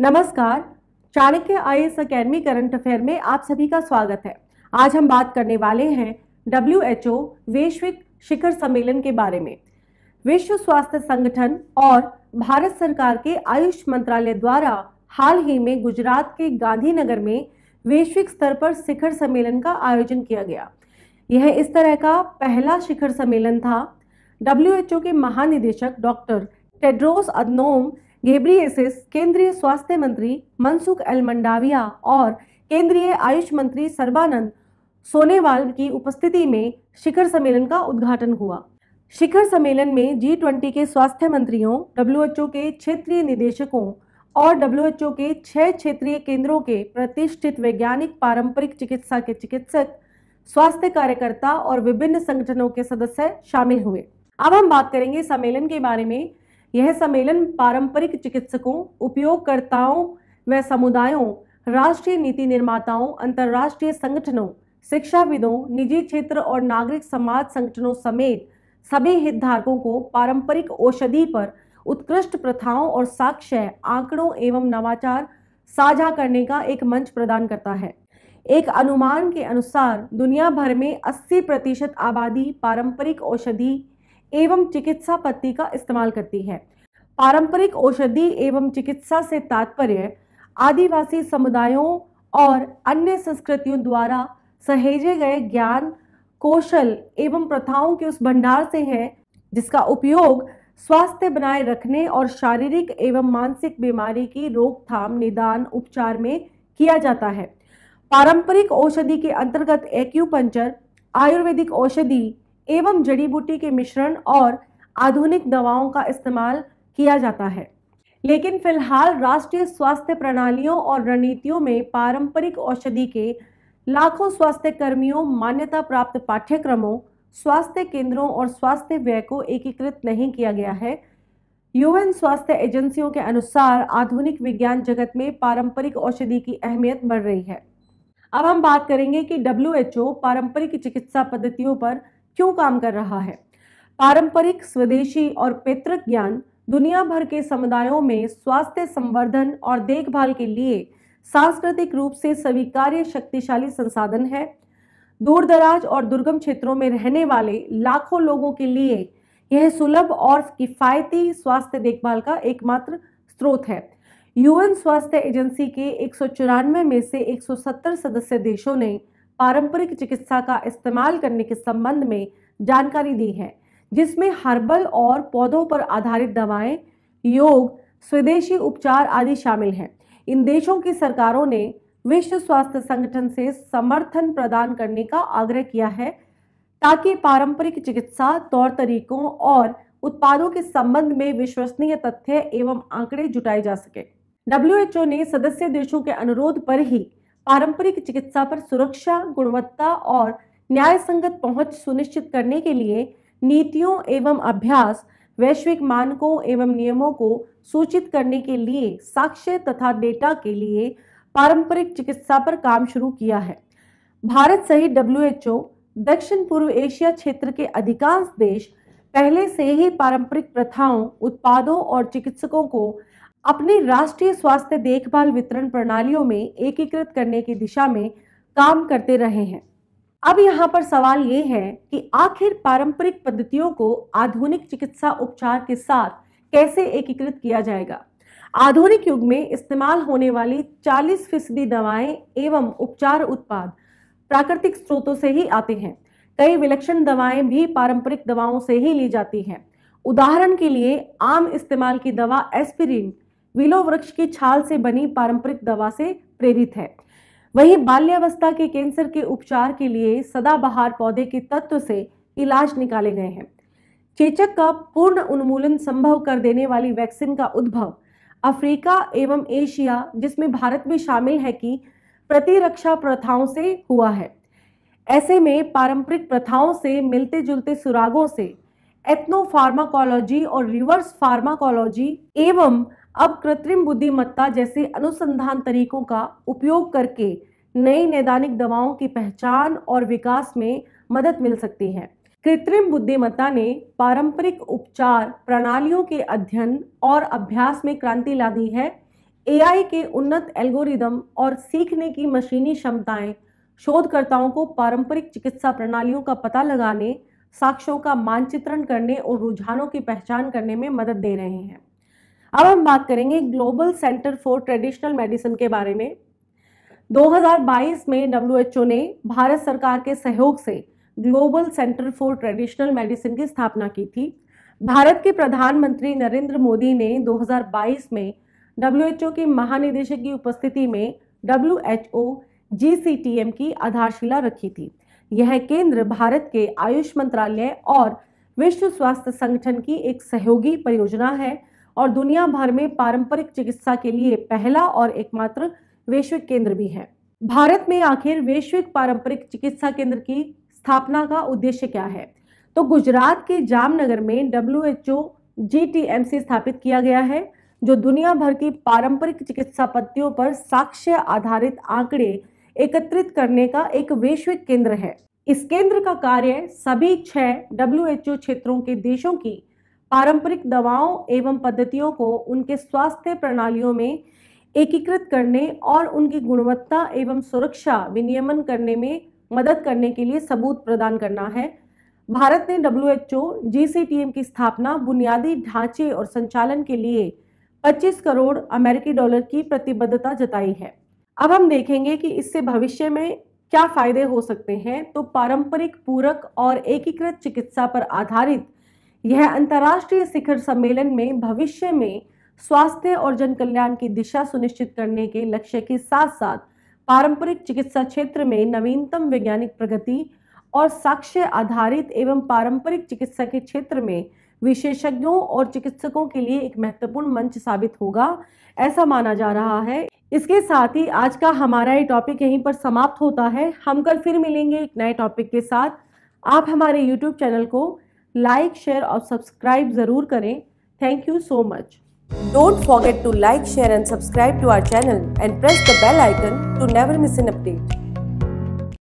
नमस्कार Chanakya IAS academy current affair में आप सभी का स्वागत है आज हम बात करने वाले हैं डब्ल्यू एच ओ वैश्विक शिखर सम्मेलन के बारे में विश्व स्वास्थ्य संगठन और भारत सरकार के आयुष मंत्रालय द्वारा हाल ही में गुजरात के गांधीनगर में वैश्विक स्तर पर शिखर सम्मेलन का आयोजन किया गया यह इस तरह का पहला शिखर सम्मेलन था डब्ल्यू के महानिदेशक डॉक्टर टेड्रोस अदनोम गेब्रियसिस केंद्रीय स्वास्थ्य मंत्री मनसुख एल मंडाविया और केंद्रीय आयुष मंत्री सर्बानंद सोनेवाल की उपस्थिति में शिखर सम्मेलन का उद्घाटन हुआ शिखर सम्मेलन में जी ट्वेंटी के स्वास्थ्य मंत्रियों ओ के क्षेत्रीय निदेशकों और डब्ल्यूएचओ के छह क्षेत्रीय केंद्रों के प्रतिष्ठित वैज्ञानिक पारंपरिक चिकित्सा के चिकित्सक स्वास्थ्य कार्यकर्ता और विभिन्न संगठनों के सदस्य शामिल हुए अब हम बात करेंगे सम्मेलन के बारे में यह सम्मेलन पारंपरिक चिकित्सकों उपयोगकर्ताओं व समुदायों राष्ट्रीय नीति निर्माताओं अंतर्राष्ट्रीय संगठनों शिक्षाविदों निजी क्षेत्र और नागरिक समाज संगठनों समेत सभी हितधारकों को पारंपरिक औषधि पर उत्कृष्ट प्रथाओं और साक्ष्य आंकड़ों एवं नवाचार साझा करने का एक मंच प्रदान करता है एक अनुमान के अनुसार दुनिया भर में 80 प्रतिशत आबादी पारंपरिक औषधि एवं चिकित्सा पत्ती का इस्तेमाल करती है पारंपरिक औषधि एवं चिकित्सा से तात्पर्य आदिवासी समुदायों और अन्य संस्कृतियों द्वारा सहेजे गए ज्ञान कौशल एवं प्रथाओं के उस भंडार से है जिसका उपयोग स्वास्थ्य बनाए रखने और शारीरिक एवं मानसिक बीमारी की रोकथाम निदान उपचार में किया जाता है पारंपरिक औषधि के अंतर्गत एक्यूपंचर आयुर्वेदिक औषधि एवं जड़ी बूटी के मिश्रण और आधुनिक दवाओं का इस्तेमाल किया जाता है लेकिन फिलहाल राष्ट्रीय स्वास्थ्य प्रणालियों और रणनीतियों में पारंपरिक औषधि के लाखों स्वास्थ्य कर्मियों मान्यता प्राप्त पाठ्यक्रमों स्वास्थ्य केंद्रों और स्वास्थ्य व्यय को एकीकृत नहीं किया गया है यूएन स्वास्थ्य एजेंसियों के अनुसार आधुनिक विज्ञान जगत में पारंपरिक औषधि की अहमियत बढ़ रही है अब हम बात करेंगे कि डब्ल्यू पारंपरिक चिकित्सा पद्धतियों पर क्यों काम कर रहा है पारंपरिक स्वदेशी और पैतृक ज्ञान दुनिया भर के समुदायों में स्वास्थ्य संवर्धन और देखभाल के लिए सांस्कृतिक रूप से स्वीकार्य शक्तिशाली संसाधन है दूर दराज और दुर्गम क्षेत्रों में रहने वाले लाखों लोगों के लिए यह सुलभ और किफ़ायती स्वास्थ्य देखभाल का एकमात्र स्रोत है यूएन स्वास्थ्य एजेंसी के एक में से 170 सदस्य देशों ने पारंपरिक चिकित्सा का इस्तेमाल करने के संबंध में जानकारी दी है जिसमें हर्बल और पौधों पर आधारित दवाएं योग स्वदेशी उपचार आदि शामिल हैं इन देशों की सरकारों ने विश्व स्वास्थ्य संगठन से समर्थन प्रदान करने का आग्रह किया है ताकि पारंपरिक चिकित्सा तौर तरीकों और उत्पादों के संबंध में विश्वसनीय तथ्य एवं आंकड़े जुटाए जा सके डब्ल्यू ने सदस्य देशों के अनुरोध पर ही पारंपरिक चिकित्सा पर सुरक्षा गुणवत्ता और न्याय संगत पहुंच सुनिश्चित करने के लिए नीतियों एवं अभ्यास वैश्विक मानकों एवं नियमों को सूचित करने के लिए साक्ष्य तथा डेटा के लिए पारंपरिक चिकित्सा पर काम शुरू किया है भारत सहित डब्ल्यू दक्षिण पूर्व एशिया क्षेत्र के अधिकांश देश पहले से ही पारंपरिक प्रथाओं उत्पादों और चिकित्सकों को अपने राष्ट्रीय स्वास्थ्य देखभाल वितरण प्रणालियों में एकीकृत करने की दिशा में काम करते रहे हैं अब यहाँ पर सवाल ये है कि आखिर पारंपरिक पद्धतियों को आधुनिक चिकित्सा उपचार के साथ कैसे एकीकृत किया जाएगा आधुनिक युग में इस्तेमाल होने वाली 40 फीसदी दवाएं एवं उपचार उत्पाद प्राकृतिक स्रोतों से ही आते हैं कई विलक्षण दवाएं भी पारंपरिक दवाओं से ही ली जाती हैं उदाहरण के लिए आम इस्तेमाल की दवा एस्पिरिन विलो वृक्ष की छाल से बनी पारंपरिक दवा से प्रेरित है वहीं बाल्यावस्था के कैंसर के उपचार के लिए सदाबहार पौधे के तत्व से इलाज निकाले गए हैं चेचक का पूर्ण उन्मूलन संभव कर देने वाली वैक्सीन का उद्भव अफ्रीका एवं एशिया जिसमें भारत भी शामिल है कि प्रतिरक्षा प्रथाओं से हुआ है ऐसे में पारंपरिक प्रथाओं से मिलते जुलते सुरागों से एथनो फार्माकोलॉजी और रिवर्स फार्माकोलॉजी एवं अब कृत्रिम बुद्धिमत्ता जैसे अनुसंधान तरीकों का उपयोग करके नई नैदानिक दवाओं की पहचान और विकास में मदद मिल सकती है कृत्रिम बुद्धिमत्ता ने पारंपरिक उपचार प्रणालियों के अध्ययन और अभ्यास में क्रांति ला दी है एआई के उन्नत एल्गोरिदम और सीखने की मशीनी क्षमताएं शोधकर्ताओं को पारंपरिक चिकित्सा प्रणालियों का पता लगाने साक्ष्यों का मानचित्रण करने और रुझानों की पहचान करने में मदद दे रहे हैं अब हम बात करेंगे global centre for traditional medicine के बारे में 2022 में डब्ल्यू ने भारत सरकार के सहयोग से global centre for traditional medicine की स्थापना की थी भारत के प्रधानमंत्री नरेंद्र मोदी ने 2022 में डब्ल्यू के महानिदेशक की उपस्थिति में डब्ल्यू एच ओ की आधारशिला रखी थी यह केंद्र भारत के आयुष मंत्रालय और विश्व स्वास्थ्य संगठन की एक सहयोगी परियोजना है और दुनिया भर में पारंपरिक चिकित्सा के लिए पहला और एकमात्र वैश्विक केंद्र भी है भारत में आखिर वैश्विक पारंपरिक चिकित्सा केंद्र की स्थापना का उद्देश्य क्या है तो गुजरात के जामनगर में डब्ल्यू एच ओ जी स्थापित किया गया है जो दुनिया भर की पारंपरिक चिकित्सा पद्धतियों पर साक्ष्य आधारित आंकड़े एकत्रित करने का एक वैश्विक केंद्र है इस केंद्र का कार्य सभी छह डब्ल्यू क्षेत्रों के देशों की पारंपरिक दवाओं एवं पद्धतियों को उनके स्वास्थ्य प्रणालियों में एकीकृत करने और उनकी गुणवत्ता एवं सुरक्षा विनियमन करने में मदद करने के लिए सबूत प्रदान करना है भारत ने डब्ल्यू एच ओ की स्थापना बुनियादी ढांचे और संचालन के लिए 25 करोड़ अमेरिकी डॉलर की प्रतिबद्धता जताई है अब हम देखेंगे कि इससे भविष्य में क्या फायदे हो सकते हैं तो पारंपरिक पूरक और एकीकृत चिकित्सा पर आधारित यह अंतर्राष्ट्रीय शिखर सम्मेलन में भविष्य में स्वास्थ्य और जन कल्याण की दिशा सुनिश्चित करने के लक्ष्य के साथ साथ पारंपरिक चिकित्सा क्षेत्र में नवीनतम वैज्ञानिक प्रगति और साक्ष्य आधारित एवं पारंपरिक चिकित्सा के क्षेत्र में विशेषज्ञों और चिकित्सकों के लिए एक महत्वपूर्ण मंच साबित होगा ऐसा माना जा रहा है इसके साथ ही आज का हमारा ये टॉपिक यहीं पर समाप्त होता है हम कल फिर मिलेंगे एक नए टॉपिक के साथ आप हमारे यूट्यूब चैनल को लाइक शेयर और सब्सक्राइब जरूर करें thank you so much don't forget to like share and subscribe to our channel and press the bell icon to never miss an update